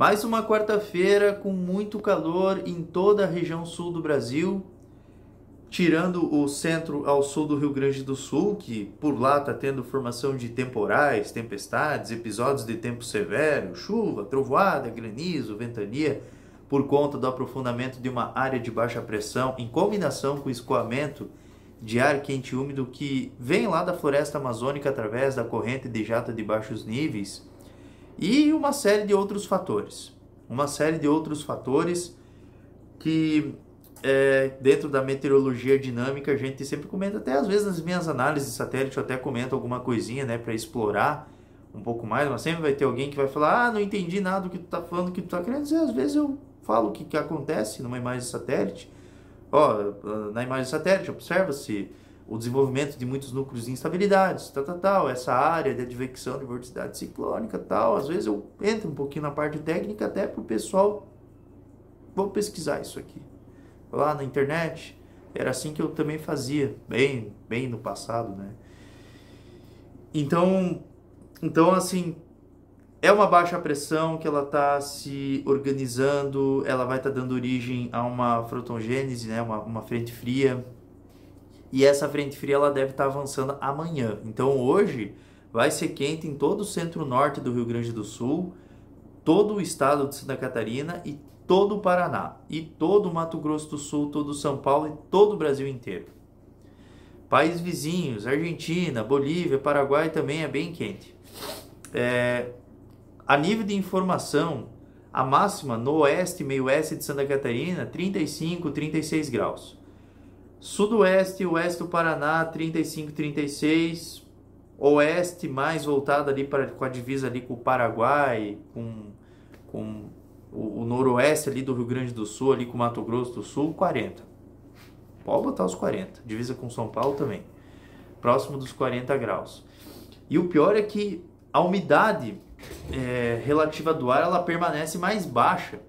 Mais uma quarta-feira com muito calor em toda a região sul do Brasil, tirando o centro ao sul do Rio Grande do Sul, que por lá está tendo formação de temporais, tempestades, episódios de tempo severo, chuva, trovoada, granizo, ventania, por conta do aprofundamento de uma área de baixa pressão em combinação com o escoamento de ar quente e úmido que vem lá da floresta amazônica através da corrente de jato de baixos níveis e uma série de outros fatores. Uma série de outros fatores que é, dentro da meteorologia dinâmica a gente sempre comenta, até às vezes nas minhas análises de satélite eu até comento alguma coisinha né, para explorar um pouco mais, mas sempre vai ter alguém que vai falar, ah, não entendi nada do que tu tá falando, do que tu tá querendo dizer. Às vezes eu falo o que, que acontece numa imagem de satélite. Ó, na imagem de satélite observa-se o desenvolvimento de muitos núcleos de instabilidades, tal, tal, tal, essa área de advecção de vorticidade ciclônica, tal. Às vezes eu entro um pouquinho na parte técnica até para o pessoal, vou pesquisar isso aqui. Lá na internet, era assim que eu também fazia, bem, bem no passado, né? Então, então assim, é uma baixa pressão que ela está se organizando, ela vai estar tá dando origem a uma frotongênese, né? uma, uma frente fria, e essa frente fria ela deve estar tá avançando amanhã. Então hoje vai ser quente em todo o centro-norte do Rio Grande do Sul, todo o estado de Santa Catarina e todo o Paraná, e todo o Mato Grosso do Sul, todo São Paulo e todo o Brasil inteiro. Países vizinhos, Argentina, Bolívia, Paraguai também é bem quente. É, a nível de informação, a máxima no oeste e meio oeste de Santa Catarina, 35, 36 graus. Sudoeste, oeste do Paraná, 35, 36. Oeste mais voltado ali para, com a divisa ali com o Paraguai, com, com o, o noroeste ali do Rio Grande do Sul, ali com o Mato Grosso do Sul, 40. Pode botar os 40. Divisa com São Paulo também. Próximo dos 40 graus. E o pior é que a umidade é, relativa do ar ela permanece mais baixa.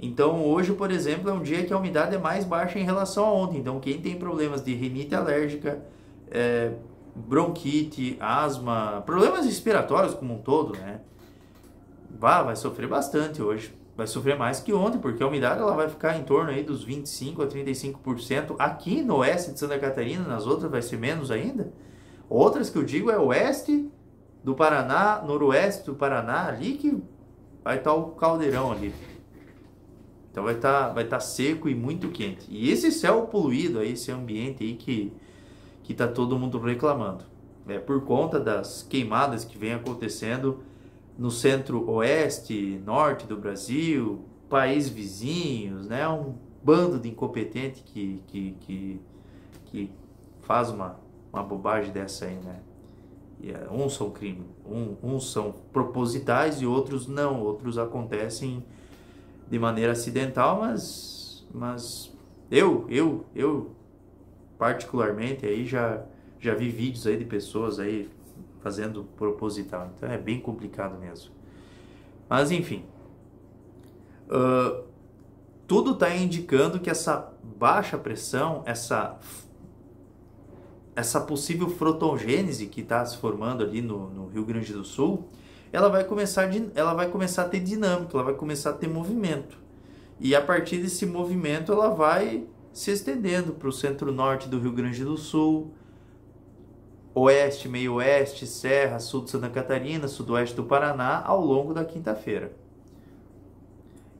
Então hoje, por exemplo, é um dia que a umidade é mais baixa em relação a ontem. Então quem tem problemas de rinite alérgica, é, bronquite, asma, problemas respiratórios como um todo, né? Vá, vai sofrer bastante hoje. Vai sofrer mais que ontem, porque a umidade ela vai ficar em torno aí dos 25 a 35% aqui no oeste de Santa Catarina, nas outras vai ser menos ainda. Outras que eu digo é oeste do Paraná, noroeste do Paraná, ali que vai estar o caldeirão ali. Então vai estar tá, vai tá seco e muito quente. E esse céu poluído aí, esse ambiente aí que que tá todo mundo reclamando, é por conta das queimadas que vem acontecendo no centro-oeste, norte do Brasil, países vizinhos, né? Um bando de incompetente que que, que, que faz uma, uma bobagem dessa aí, né? É, uns são crime, uns são propositais e outros não, outros acontecem de maneira acidental, mas, mas eu, eu, eu particularmente aí já, já vi vídeos aí de pessoas aí fazendo proposital, então é bem complicado mesmo. Mas enfim, uh, tudo está indicando que essa baixa pressão, essa essa possível frotongênese que está se formando ali no, no Rio Grande do Sul, ela vai começar, ela vai começar a ter dinâmica, ela vai começar a ter movimento. E a partir desse movimento, ela vai se estendendo para o centro-norte do Rio Grande do Sul, oeste, meio-oeste, serra, sul de Santa Catarina, sudoeste do Paraná, ao longo da quinta-feira.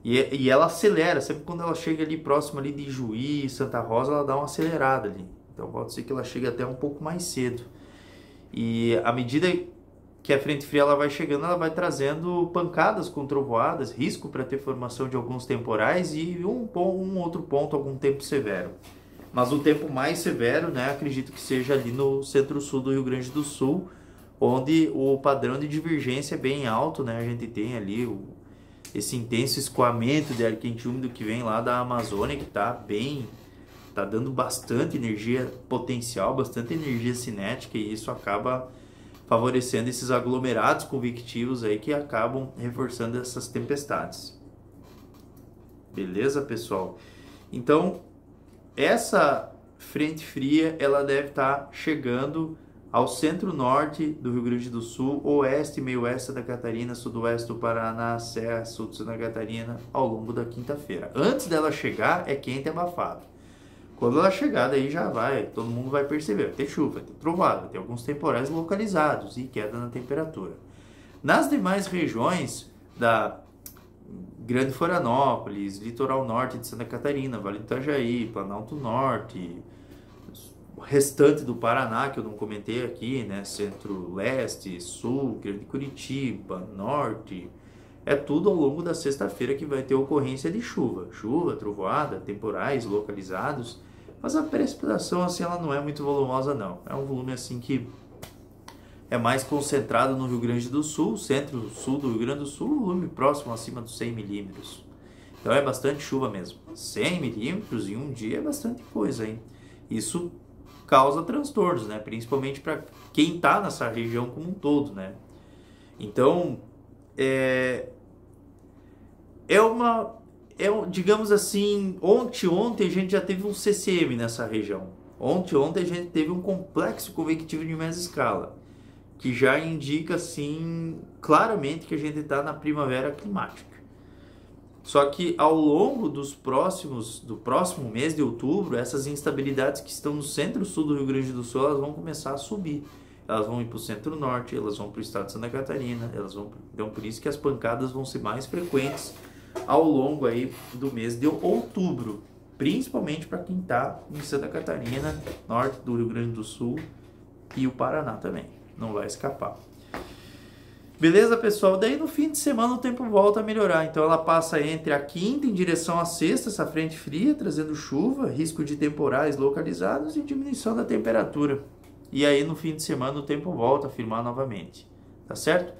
E, e, ela acelera, sempre quando ela chega ali próximo ali de Juiz, Santa Rosa, ela dá uma acelerada ali. Então pode ser que ela chegue até um pouco mais cedo. E à medida que a frente fria ela vai chegando, ela vai trazendo pancadas com trovoadas, risco para ter formação de alguns temporais e um, um outro ponto, algum tempo severo. Mas o tempo mais severo, né, acredito que seja ali no centro-sul do Rio Grande do Sul, onde o padrão de divergência é bem alto, né? A gente tem ali o, esse intenso escoamento de ar quente úmido que vem lá da Amazônia, que está bem, está dando bastante energia potencial, bastante energia cinética e isso acaba favorecendo esses aglomerados convectivos aí que acabam reforçando essas tempestades. Beleza, pessoal? Então, essa frente fria, ela deve estar tá chegando ao centro-norte do Rio Grande do Sul, oeste e meio-oeste da Catarina, sudoeste do Paraná, Serra, sul de Santa Catarina, ao longo da quinta-feira. Antes dela chegar, é quente e abafado. Quando ela chegar, daí já vai, todo mundo vai perceber. Vai ter chuva, vai ter trovada, vai ter alguns temporais localizados e queda na temperatura. Nas demais regiões da Grande Florianópolis, litoral norte de Santa Catarina, Vale do Itajaí, Planalto Norte, o restante do Paraná, que eu não comentei aqui, né? Centro-Leste, Sul, Grande Curitiba, Norte. É tudo ao longo da sexta-feira que vai ter ocorrência de chuva. Chuva, trovoada, temporais localizados mas a precipitação, assim, ela não é muito volumosa, não. É um volume, assim, que é mais concentrado no Rio Grande do Sul, centro-sul do Rio Grande do Sul, volume próximo acima dos 100 milímetros. Então é bastante chuva mesmo. 100 milímetros em um dia é bastante coisa, hein? Isso causa transtornos, né? Principalmente para quem está nessa região como um todo, né? Então, é, é uma é, digamos assim, ontem, ontem a gente já teve um CCM nessa região. Ontem, ontem a gente teve um complexo convectivo de mesa escala, que já indica, assim, claramente que a gente está na primavera climática. Só que ao longo dos próximos, do próximo mês de outubro, essas instabilidades que estão no centro-sul do Rio Grande do Sul, elas vão começar a subir. Elas vão ir para o centro-norte, elas vão para o estado de Santa Catarina, elas vão... Então, por isso que as pancadas vão ser mais frequentes ao longo aí do mês de outubro, principalmente para quem está em Santa Catarina, norte do Rio Grande do Sul e o Paraná também, não vai escapar. Beleza, pessoal? Daí no fim de semana o tempo volta a melhorar. Então ela passa entre a quinta em direção à sexta, essa frente fria, trazendo chuva, risco de temporais localizados e diminuição da temperatura. E aí no fim de semana o tempo volta a firmar novamente. Tá certo?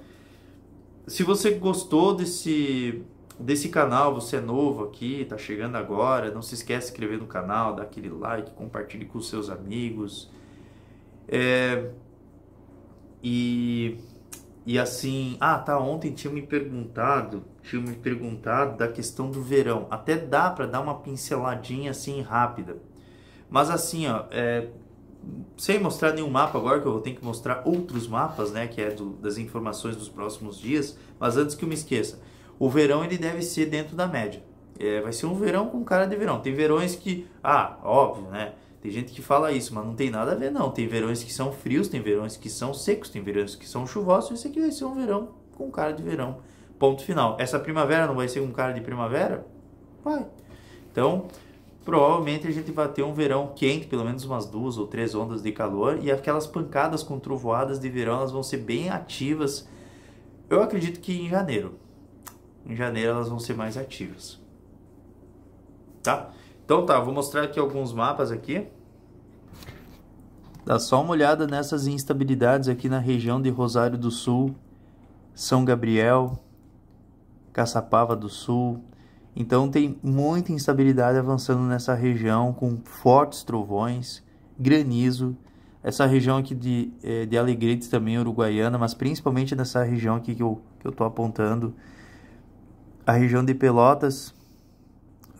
Se você gostou desse desse canal, você é novo aqui, tá chegando agora, não se esquece de se inscrever no canal, dá aquele like, compartilhe com seus amigos. É, e, e assim, ah tá, ontem tinha me perguntado, tinha me perguntado da questão do verão. Até dá para dar uma pinceladinha assim rápida. Mas assim, ó, é, sem mostrar nenhum mapa agora, que eu vou ter que mostrar outros mapas, né, que é do, das informações dos próximos dias, mas antes que eu me esqueça, o verão ele deve ser dentro da média. É, vai ser um verão com cara de verão. Tem verões que, ah, óbvio, né? Tem gente que fala isso, mas não tem nada a ver, não. Tem verões que são frios, tem verões que são secos, tem verões que são chuvosos. Esse aqui vai ser um verão com cara de verão. Ponto final. Essa primavera não vai ser com cara de primavera? Vai. Então, provavelmente a gente vai ter um verão quente, pelo menos umas duas ou três ondas de calor, e aquelas pancadas com trovoadas de verão elas vão ser bem ativas. Eu acredito que em janeiro. Em janeiro elas vão ser mais ativas. Tá? Então tá, vou mostrar aqui alguns mapas aqui. Dá só uma olhada nessas instabilidades aqui na região de Rosário do Sul, São Gabriel, Caçapava do Sul. Então tem muita instabilidade avançando nessa região com fortes trovões, granizo. Essa região aqui de, eh, de Alegrete também, Uruguaiana, mas principalmente nessa região aqui que eu estou que eu apontando, a região de Pelotas,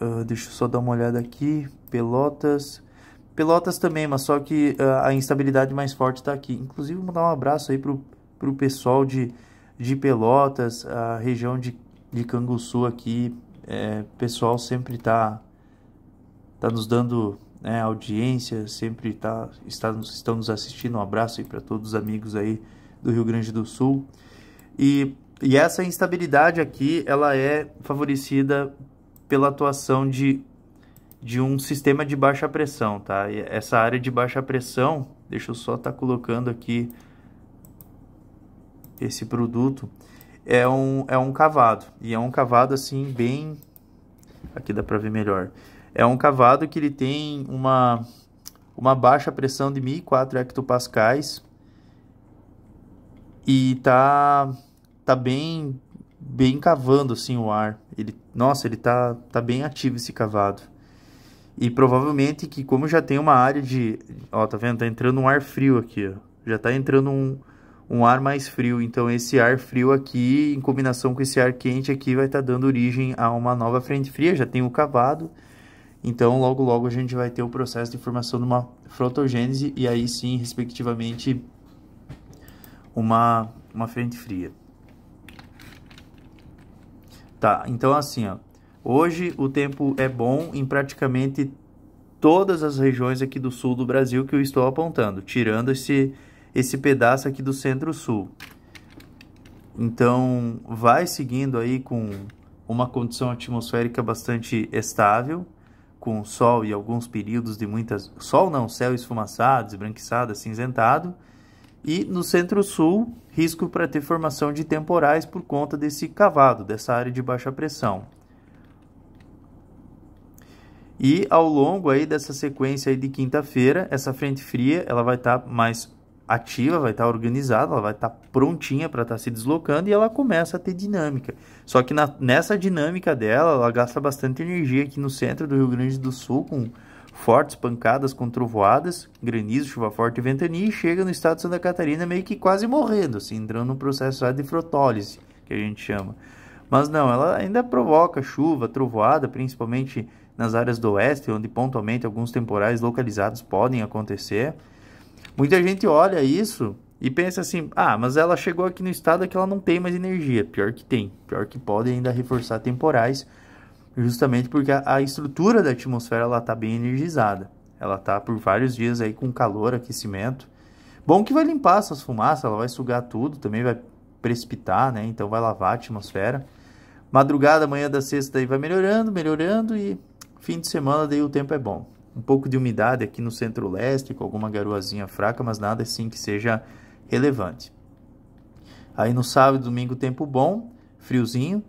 uh, deixa eu só dar uma olhada aqui, Pelotas, Pelotas também, mas só que uh, a instabilidade mais forte está aqui. Inclusive, mandar um abraço aí pro, pro pessoal de, de Pelotas, a região de, de Canguçu aqui, é, pessoal sempre está tá nos dando né, audiência, sempre tá, está, estão nos assistindo. Um abraço aí para todos os amigos aí do Rio Grande do Sul. E e essa instabilidade aqui, ela é favorecida pela atuação de, de um sistema de baixa pressão, tá? E essa área de baixa pressão, deixa eu só estar tá colocando aqui esse produto, é um, é um cavado. E é um cavado, assim, bem... Aqui dá para ver melhor. É um cavado que ele tem uma, uma baixa pressão de 1.004 hectopascais e tá tá bem bem cavando assim o ar. Ele, nossa, ele tá tá bem ativo esse cavado. E provavelmente que como já tem uma área de, ó, tá vendo? Tá entrando um ar frio aqui, ó. Já tá entrando um um ar mais frio. Então esse ar frio aqui em combinação com esse ar quente aqui vai estar tá dando origem a uma nova frente fria, já tem o cavado. Então, logo logo a gente vai ter o processo de formação de uma frotogênese e aí sim, respectivamente, uma, uma frente fria. Tá, então assim, ó, hoje o tempo é bom em praticamente todas as regiões aqui do sul do Brasil que eu estou apontando, tirando esse, esse pedaço aqui do centro-sul. Então, vai seguindo aí com uma condição atmosférica bastante estável, com sol e alguns períodos de muitas... Sol não, céu esfumaçado, esbranquiçado, acinzentado, e no centro-sul, risco para ter formação de temporais por conta desse cavado, dessa área de baixa pressão. E ao longo aí dessa sequência aí de quinta-feira, essa frente fria ela vai estar tá mais ativa, vai estar tá organizada, ela vai estar tá prontinha para estar tá se deslocando e ela começa a ter dinâmica. Só que na, nessa dinâmica dela, ela gasta bastante energia aqui no centro do Rio Grande do Sul com fortes pancadas com trovoadas, granizo, chuva forte e ventania, e chega no estado de Santa Catarina meio que quase morrendo, assim, entrando num processo de frotólise, que a gente chama. Mas não, ela ainda provoca chuva, trovoada, principalmente nas áreas do oeste, onde pontualmente alguns temporais localizados podem acontecer. Muita gente olha isso e pensa assim: ah, mas ela chegou aqui no estado é que ela não tem mais energia. Pior que tem, pior que pode ainda reforçar temporais justamente porque a, a estrutura da atmosfera ela está bem energizada. Ela está por vários dias aí com calor, aquecimento. Bom que vai limpar essas fumaças, ela vai sugar tudo, também vai precipitar, né? Então vai lavar a atmosfera. Madrugada, manhã da sexta aí vai melhorando, melhorando e fim de semana daí o tempo é bom. Um pouco de umidade aqui no centro-leste, com alguma garoazinha fraca, mas nada assim que seja relevante. Aí no sábado e domingo tempo bom, friozinho,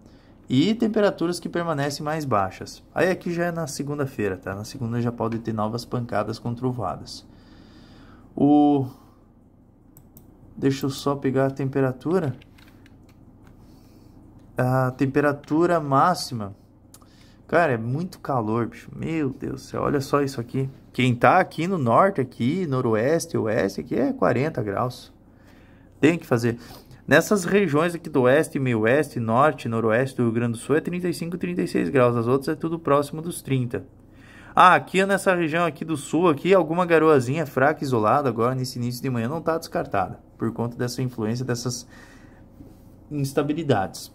e temperaturas que permanecem mais baixas. Aí aqui já é na segunda-feira, tá? Na segunda já pode ter novas pancadas com trovoadas. O Deixa eu só pegar a temperatura. A temperatura máxima. Cara, é muito calor, bicho. Meu Deus do céu, olha só isso aqui. Quem tá aqui no norte aqui, noroeste, oeste, aqui é 40 graus. Tem que fazer Nessas regiões aqui do oeste, meio oeste, norte, noroeste do Rio Grande do Sul é 35, 36 graus. As outras é tudo próximo dos 30. Ah, aqui é nessa região aqui do sul, aqui alguma garoazinha fraca isolada agora nesse início de manhã não está descartada por conta dessa influência dessas instabilidades.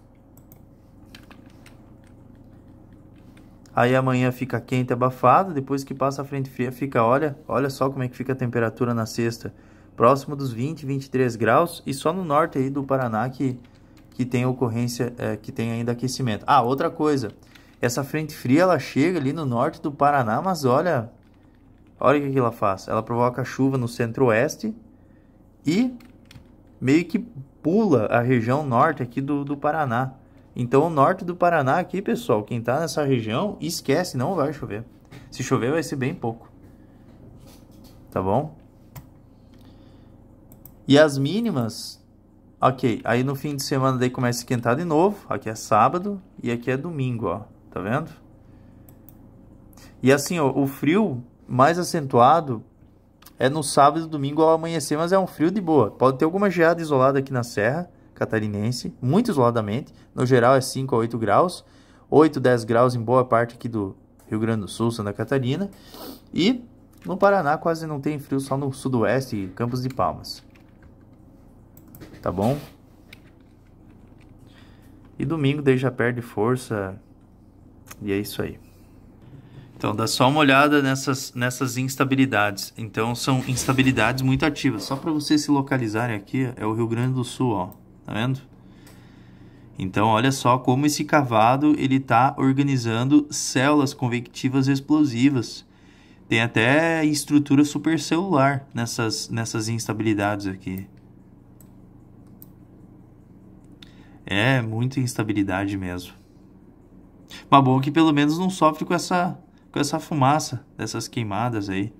Aí amanhã fica quente, abafado, depois que passa a frente fria, fica, olha, olha só como é que fica a temperatura na sexta próximo dos 20, 23 graus e só no norte aí do Paraná que, que tem ocorrência, é, que tem ainda aquecimento. Ah, outra coisa, essa frente fria ela chega ali no norte do Paraná, mas olha, olha o que, que ela faz. Ela provoca chuva no centro-oeste e meio que pula a região norte aqui do, do Paraná. Então o norte do Paraná aqui, pessoal, quem está nessa região, esquece, não vai chover. Se chover vai ser bem pouco. Tá bom? E as mínimas, ok, aí no fim de semana daí começa a esquentar de novo. Aqui é sábado e aqui é domingo, ó, tá vendo? E assim, ó, o frio mais acentuado é no sábado e domingo ao amanhecer, mas é um frio de boa. Pode ter alguma geada isolada aqui na serra catarinense, muito isoladamente. No geral é 5 a 8 graus, 8, 10 graus em boa parte aqui do Rio Grande do Sul, Santa Catarina. E no Paraná quase não tem frio, só no sudoeste e Campos de Palmas tá bom? E domingo daí já perde força e é isso aí. Então dá só uma olhada nessas, nessas instabilidades. Então são instabilidades muito ativas. Só para vocês se localizarem aqui, é o Rio Grande do Sul, ó. Tá vendo? Então olha só como esse cavado ele tá organizando células convectivas explosivas. Tem até estrutura supercelular nessas, nessas instabilidades aqui. É, muita instabilidade mesmo. Mas bom que pelo menos não sofre com essa, com essa fumaça dessas queimadas aí.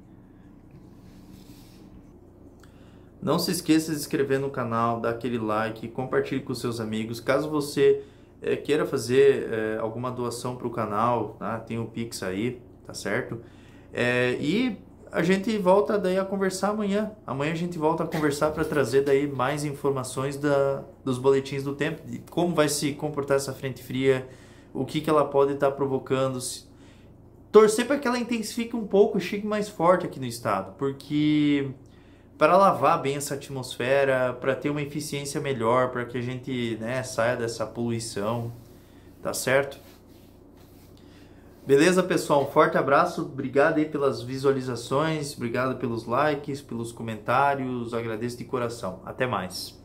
Não se esqueça de se inscrever no canal, dar aquele like, compartilhe com seus amigos. Caso você é, queira fazer é, alguma doação para o canal, tá? tem o Pix aí, tá certo? É, e a gente volta daí a conversar amanhã. Amanhã a gente volta a conversar para trazer daí mais informações da, dos boletins do tempo, de como vai se comportar essa frente fria, o que, que ela pode estar tá provocando. Torcer para que ela intensifique um pouco, chegue mais forte aqui no estado, porque para lavar bem essa atmosfera, para ter uma eficiência melhor, para que a gente né, saia dessa poluição, tá certo? Beleza, pessoal? Um forte abraço. Obrigado aí pelas visualizações, obrigado pelos likes, pelos comentários. Agradeço de coração. Até mais.